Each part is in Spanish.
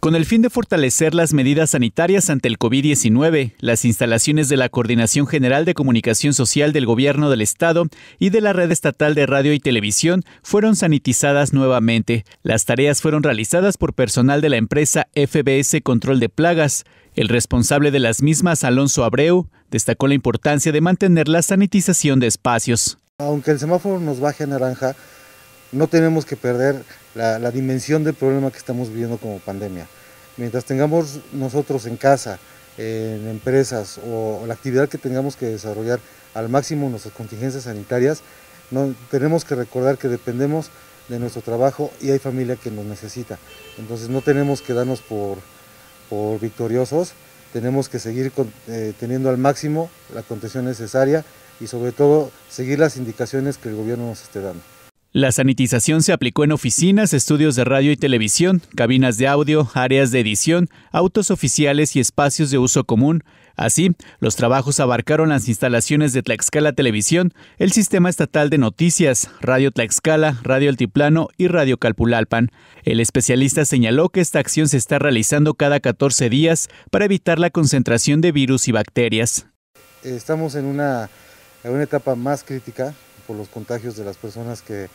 Con el fin de fortalecer las medidas sanitarias ante el COVID-19, las instalaciones de la Coordinación General de Comunicación Social del Gobierno del Estado y de la Red Estatal de Radio y Televisión fueron sanitizadas nuevamente. Las tareas fueron realizadas por personal de la empresa FBS Control de Plagas. El responsable de las mismas, Alonso Abreu, destacó la importancia de mantener la sanitización de espacios. Aunque el semáforo nos baje naranja, no tenemos que perder la, dimensión del problema que estamos viviendo como pandemia. Mientras tengamos nosotros en casa, en empresas o, la actividad que tengamos que desarrollar al máximo nuestras contingencias sanitarias, no, tenemos que recordar que dependemos de nuestro trabajo y hay familia que nos necesita. Entonces no tenemos que darnos por, victoriosos, tenemos que seguir eh, teniendo al máximo la contención necesaria y sobre todo seguir las indicaciones que el gobierno nos esté dando. La sanitización se aplicó en oficinas, estudios de radio y televisión, cabinas de audio, áreas de edición, autos oficiales y espacios de uso común. Así, los trabajos abarcaron las instalaciones de Tlaxcala Televisión, el Sistema Estatal de Noticias, Radio Tlaxcala, Radio Altiplano y Radio Calpulalpan. El especialista señaló que esta acción se está realizando cada 14 días para evitar la concentración de virus y bacterias. Estamos en una, una etapa más crítica por los contagios de las personas que,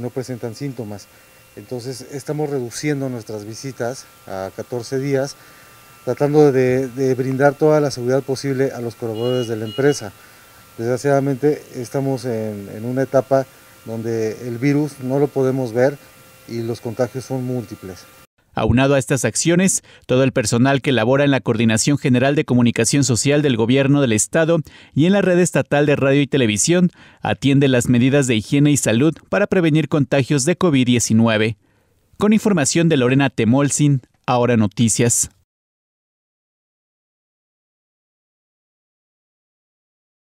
no presentan síntomas. Entonces estamos reduciendo nuestras visitas a 14 días, tratando de, brindar toda la seguridad posible a los colaboradores de la empresa. Desgraciadamente estamos en una etapa donde el virus no lo podemos ver y los contagios son múltiples. Aunado a estas acciones, todo el personal que labora en la Coordinación General de Comunicación Social del Gobierno del Estado y en la red estatal de radio y televisión atiende las medidas de higiene y salud para prevenir contagios de COVID-19. Con información de Lorena Temolsin, Ahora Noticias.